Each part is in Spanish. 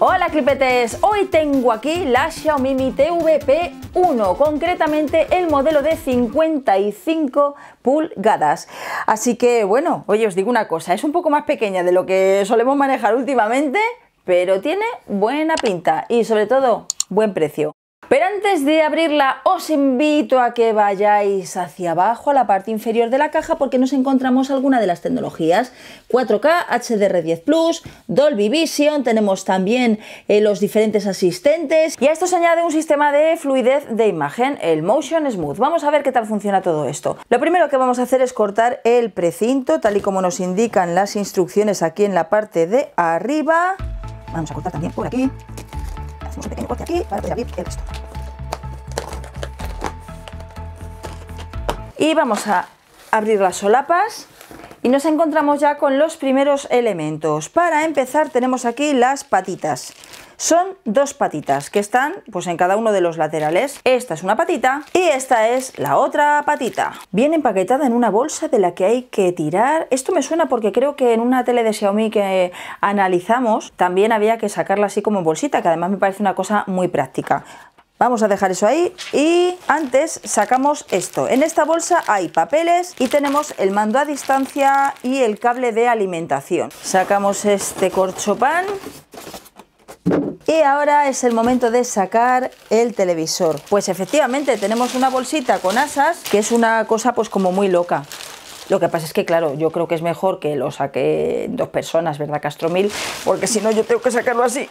Hola clipetes, hoy tengo aquí la Xiaomi Mi TVP1, concretamente el modelo de 55 pulgadas. Así que bueno, hoy os digo una cosa, es un poco más pequeña de lo que solemos manejar últimamente, pero tiene buena pinta y sobre todo buen precio. Pero antes de abrirla os invito a que vayáis hacia abajo a la parte inferior de la caja porque nos encontramos alguna de las tecnologías 4K, HDR10 Dolby Vision, tenemos también eh, los diferentes asistentes y a esto se añade un sistema de fluidez de imagen, el Motion Smooth. Vamos a ver qué tal funciona todo esto. Lo primero que vamos a hacer es cortar el precinto tal y como nos indican las instrucciones aquí en la parte de arriba. Vamos a cortar también por aquí. Hacemos un pequeño corte aquí para poder abrir el resto. y vamos a abrir las solapas y nos encontramos ya con los primeros elementos. Para empezar tenemos aquí las patitas. Son dos patitas que están pues en cada uno de los laterales. Esta es una patita y esta es la otra patita. Viene empaquetada en una bolsa de la que hay que tirar. Esto me suena porque creo que en una tele de Xiaomi que analizamos también había que sacarla así como en bolsita, que además me parece una cosa muy práctica. Vamos a dejar eso ahí y antes sacamos esto. En esta bolsa hay papeles y tenemos el mando a distancia y el cable de alimentación. Sacamos este pan y ahora es el momento de sacar el televisor. Pues efectivamente tenemos una bolsita con asas que es una cosa pues como muy loca. Lo que pasa es que, claro, yo creo que es mejor que lo saque dos personas, ¿verdad, Mil? Porque si no, yo tengo que sacarlo así.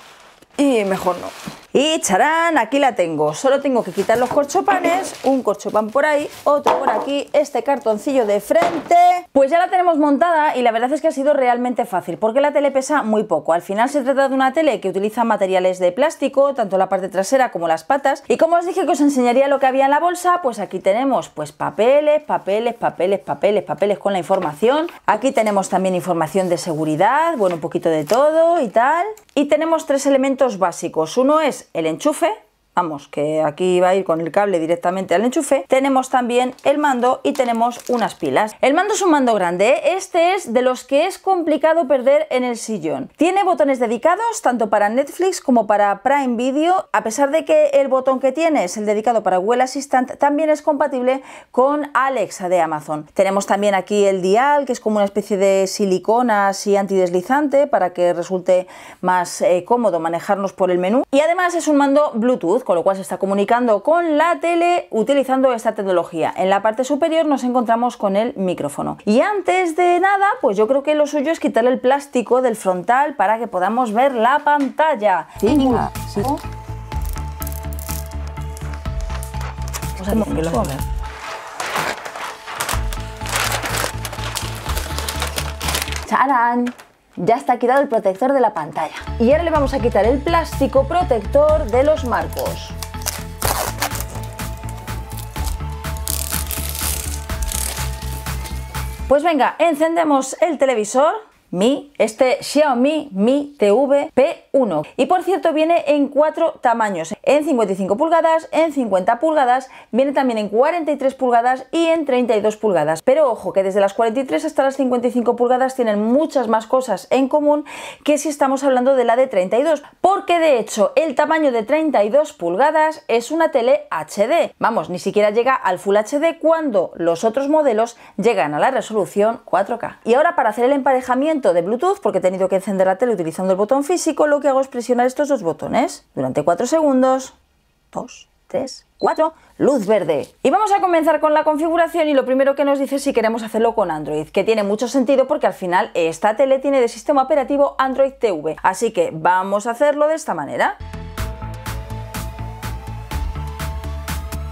Y mejor no. Y charán, aquí la tengo. Solo tengo que quitar los corchopanes, un corchopan por ahí, otro por aquí, este cartoncillo de frente. Pues ya la tenemos montada y la verdad es que ha sido realmente fácil, porque la tele pesa muy poco. Al final se trata de una tele que utiliza materiales de plástico, tanto la parte trasera como las patas. Y como os dije que os enseñaría lo que había en la bolsa, pues aquí tenemos pues papeles, papeles, papeles, papeles, papeles con la información. Aquí tenemos también información de seguridad, bueno, un poquito de todo y tal. Y tenemos tres elementos básicos. Uno es el enchufe vamos, que aquí va a ir con el cable directamente al enchufe, tenemos también el mando y tenemos unas pilas. El mando es un mando grande, ¿eh? este es de los que es complicado perder en el sillón. Tiene botones dedicados tanto para Netflix como para Prime Video, a pesar de que el botón que tiene es el dedicado para Google Assistant, también es compatible con Alexa de Amazon. Tenemos también aquí el dial, que es como una especie de silicona así antideslizante para que resulte más eh, cómodo manejarnos por el menú. Y además es un mando Bluetooth, con lo cual se está comunicando con la tele utilizando esta tecnología. En la parte superior nos encontramos con el micrófono. Y antes de nada, pues yo creo que lo suyo es quitar el plástico del frontal para que podamos ver la pantalla. Sí, sí ya está quitado el protector de la pantalla. Y ahora le vamos a quitar el plástico protector de los marcos. Pues venga, encendemos el televisor Mi, este Xiaomi Mi TV y por cierto, viene en cuatro tamaños, en 55 pulgadas, en 50 pulgadas, viene también en 43 pulgadas y en 32 pulgadas. Pero ojo, que desde las 43 hasta las 55 pulgadas tienen muchas más cosas en común que si estamos hablando de la de 32, porque de hecho el tamaño de 32 pulgadas es una tele HD. Vamos, ni siquiera llega al Full HD cuando los otros modelos llegan a la resolución 4K. Y ahora para hacer el emparejamiento de Bluetooth, porque he tenido que encender la tele utilizando el botón físico, lo que hago es presionar estos dos botones durante 4 segundos. 2, 3, 4, luz verde. Y vamos a comenzar con la configuración y lo primero que nos dice si queremos hacerlo con Android, que tiene mucho sentido porque al final esta tele tiene de sistema operativo Android TV. Así que vamos a hacerlo de esta manera.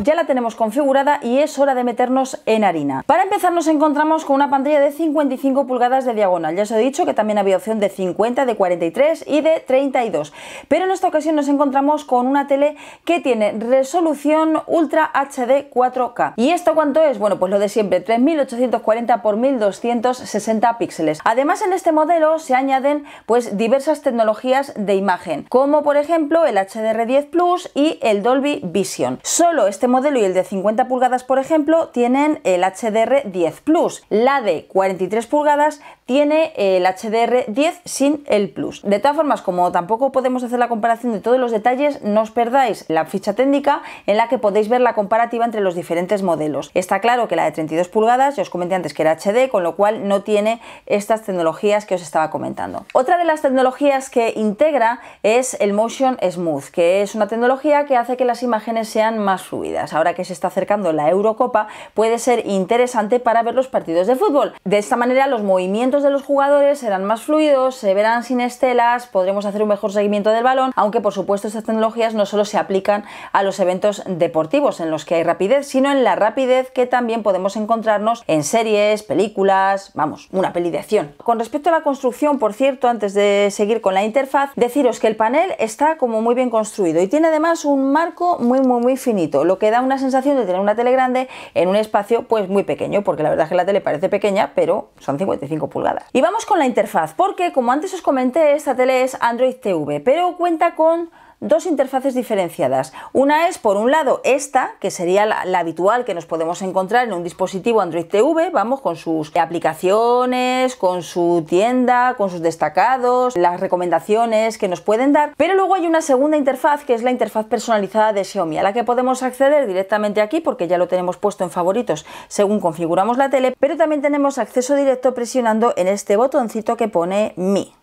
ya la tenemos configurada y es hora de meternos en harina. Para empezar nos encontramos con una pantalla de 55 pulgadas de diagonal. Ya os he dicho que también había opción de 50, de 43 y de 32. Pero en esta ocasión nos encontramos con una tele que tiene resolución Ultra HD 4K. ¿Y esto cuánto es? Bueno, pues lo de siempre, 3840 x 1260 píxeles. Además en este modelo se añaden pues diversas tecnologías de imagen, como por ejemplo el HDR10 Plus y el Dolby Vision. Solo este modelo y el de 50 pulgadas, por ejemplo, tienen el HDR 10 Plus. La de 43 pulgadas tiene el HDR 10 sin el Plus. De todas formas, como tampoco podemos hacer la comparación de todos los detalles, no os perdáis la ficha técnica en la que podéis ver la comparativa entre los diferentes modelos. Está claro que la de 32 pulgadas, ya os comenté antes que era HD, con lo cual no tiene estas tecnologías que os estaba comentando. Otra de las tecnologías que integra es el Motion Smooth, que es una tecnología que hace que las imágenes sean más fluidas. Ahora que se está acercando la Eurocopa, puede ser interesante para ver los partidos de fútbol. De esta manera los movimientos de los jugadores serán más fluidos, se verán sin estelas, podremos hacer un mejor seguimiento del balón, aunque por supuesto estas tecnologías no solo se aplican a los eventos deportivos en los que hay rapidez, sino en la rapidez que también podemos encontrarnos en series, películas, vamos, una peli de acción. Con respecto a la construcción, por cierto, antes de seguir con la interfaz, deciros que el panel está como muy bien construido y tiene además un marco muy muy muy finito, lo que da una sensación de tener una tele grande en un espacio pues muy pequeño, porque la verdad es que la tele parece pequeña, pero son 55 pulgadas. Y vamos con la interfaz, porque como antes os comenté, esta tele es Android TV, pero cuenta con dos interfaces diferenciadas. Una es, por un lado, esta, que sería la, habitual que nos podemos encontrar en un dispositivo Android TV, vamos, con sus aplicaciones, con su tienda, con sus destacados, las recomendaciones que nos pueden dar. Pero luego hay una segunda interfaz, que es la interfaz personalizada de Xiaomi, a la que podemos acceder directamente aquí, porque ya lo tenemos puesto en favoritos según configuramos la tele, pero también tenemos acceso directo presionando en este botoncito que pone Mi.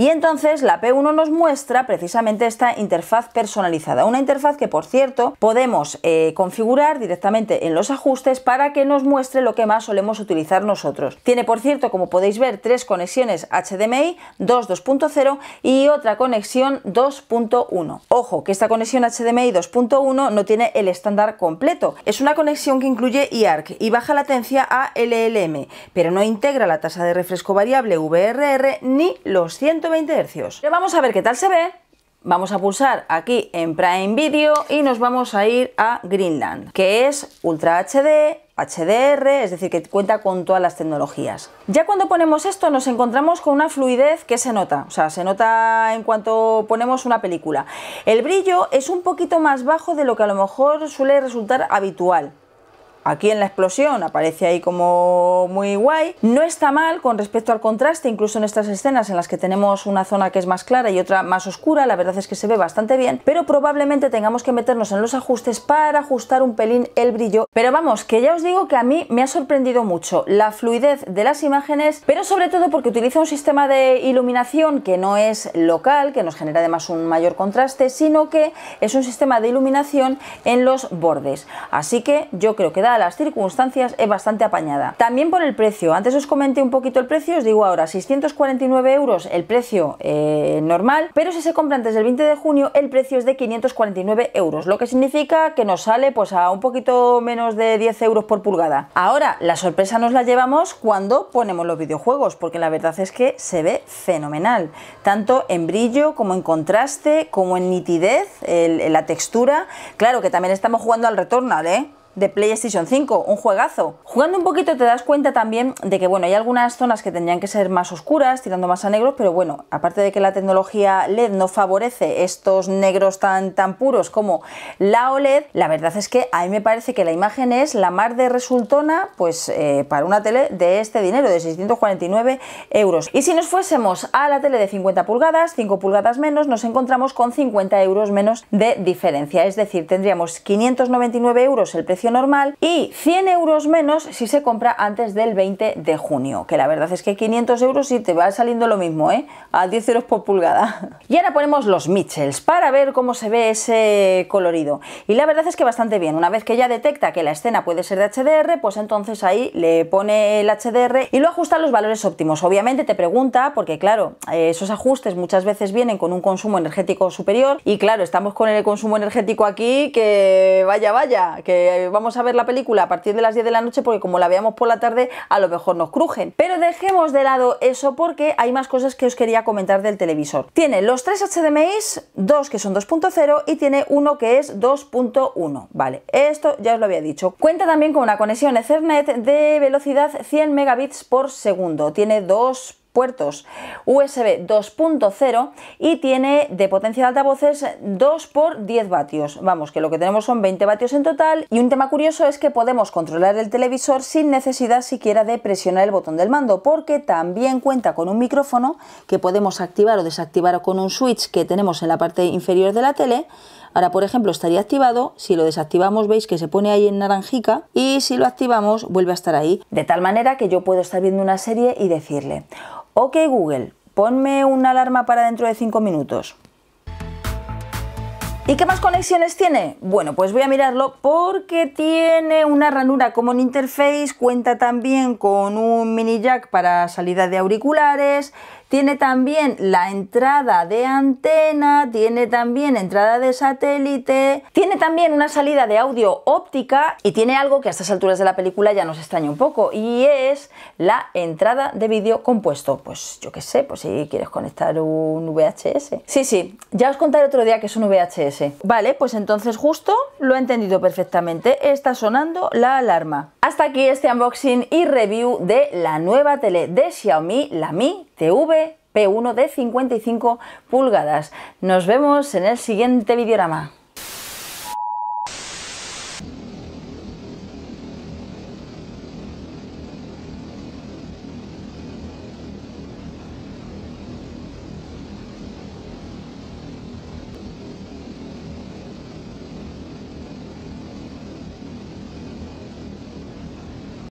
Y entonces la P1 nos muestra precisamente esta interfaz personalizada, una interfaz que por cierto podemos eh, configurar directamente en los ajustes para que nos muestre lo que más solemos utilizar nosotros. Tiene por cierto, como podéis ver, tres conexiones HDMI, 2.0 y otra conexión 2.1. Ojo, que esta conexión HDMI 2.1 no tiene el estándar completo. Es una conexión que incluye IARC y baja latencia a LLM, pero no integra la tasa de refresco variable VRR ni los 100 20 Hz. vamos a ver qué tal se ve. Vamos a pulsar aquí en Prime Video y nos vamos a ir a Greenland, que es Ultra HD, HDR, es decir, que cuenta con todas las tecnologías. Ya cuando ponemos esto nos encontramos con una fluidez que se nota, o sea, se nota en cuanto ponemos una película. El brillo es un poquito más bajo de lo que a lo mejor suele resultar habitual, aquí en la explosión aparece ahí como muy guay. No está mal con respecto al contraste, incluso en estas escenas en las que tenemos una zona que es más clara y otra más oscura, la verdad es que se ve bastante bien, pero probablemente tengamos que meternos en los ajustes para ajustar un pelín el brillo. Pero vamos, que ya os digo que a mí me ha sorprendido mucho la fluidez de las imágenes, pero sobre todo porque utiliza un sistema de iluminación que no es local, que nos genera además un mayor contraste, sino que es un sistema de iluminación en los bordes. Así que yo creo que da las circunstancias es bastante apañada. También por el precio, antes os comenté un poquito el precio, os digo ahora 649 euros el precio eh, normal, pero si se compra antes del 20 de junio el precio es de 549 euros, lo que significa que nos sale pues a un poquito menos de 10 euros por pulgada. Ahora, la sorpresa nos la llevamos cuando ponemos los videojuegos, porque la verdad es que se ve fenomenal, tanto en brillo como en contraste, como en nitidez, en la textura. Claro que también estamos jugando al retornal, ¿eh? de PlayStation 5, un juegazo. Jugando un poquito te das cuenta también de que bueno, hay algunas zonas que tendrían que ser más oscuras, tirando más a negros, pero bueno, aparte de que la tecnología LED no favorece estos negros tan, tan puros como la OLED, la verdad es que a mí me parece que la imagen es la más de resultona, pues eh, para una tele de este dinero, de 649 euros. Y si nos fuésemos a la tele de 50 pulgadas, 5 pulgadas menos, nos encontramos con 50 euros menos de diferencia, es decir, tendríamos 599 euros el precio normal y 100 euros menos si se compra antes del 20 de junio, que la verdad es que 500 euros y te va saliendo lo mismo, ¿eh? A 10 euros por pulgada. Y ahora ponemos los Mitchells para ver cómo se ve ese colorido. Y la verdad es que bastante bien. Una vez que ya detecta que la escena puede ser de HDR, pues entonces ahí le pone el HDR y lo ajusta a los valores óptimos. Obviamente te pregunta, porque claro, eh, esos ajustes muchas veces vienen con un consumo energético superior y claro, estamos con el consumo energético aquí que vaya, vaya, que vamos vamos a ver la película a partir de las 10 de la noche porque como la veamos por la tarde a lo mejor nos crujen. Pero dejemos de lado eso porque hay más cosas que os quería comentar del televisor. Tiene los tres HDMI, dos que son 2.0 y tiene uno que es 2.1. Vale, esto ya os lo había dicho. Cuenta también con una conexión Ethernet de velocidad 100 megabits por segundo. Tiene dos puertos USB 2.0 y tiene de potencia de altavoces 2 por 10 vatios. Vamos, que lo que tenemos son 20 vatios en total. Y un tema curioso es que podemos controlar el televisor sin necesidad siquiera de presionar el botón del mando, porque también cuenta con un micrófono que podemos activar o desactivar con un switch que tenemos en la parte inferior de la tele Ahora, por ejemplo, estaría activado. Si lo desactivamos, veis que se pone ahí en naranjica y si lo activamos, vuelve a estar ahí. De tal manera que yo puedo estar viendo una serie y decirle, ok Google, ponme una alarma para dentro de 5 minutos. ¿Y qué más conexiones tiene? Bueno, pues voy a mirarlo porque tiene una ranura como un Interface, cuenta también con un mini jack para salida de auriculares, tiene también la entrada de antena, tiene también entrada de satélite, tiene también una salida de audio óptica y tiene algo que a estas alturas de la película ya nos extraña un poco y es la entrada de vídeo compuesto. Pues yo qué sé, pues si quieres conectar un VHS. Sí, sí, ya os contaré otro día que es un VHS. Vale, pues entonces justo lo he entendido perfectamente. Está sonando la alarma. Hasta aquí este unboxing y review de la nueva tele de Xiaomi, la Mi TV P1 de 55 pulgadas. Nos vemos en el siguiente videorama.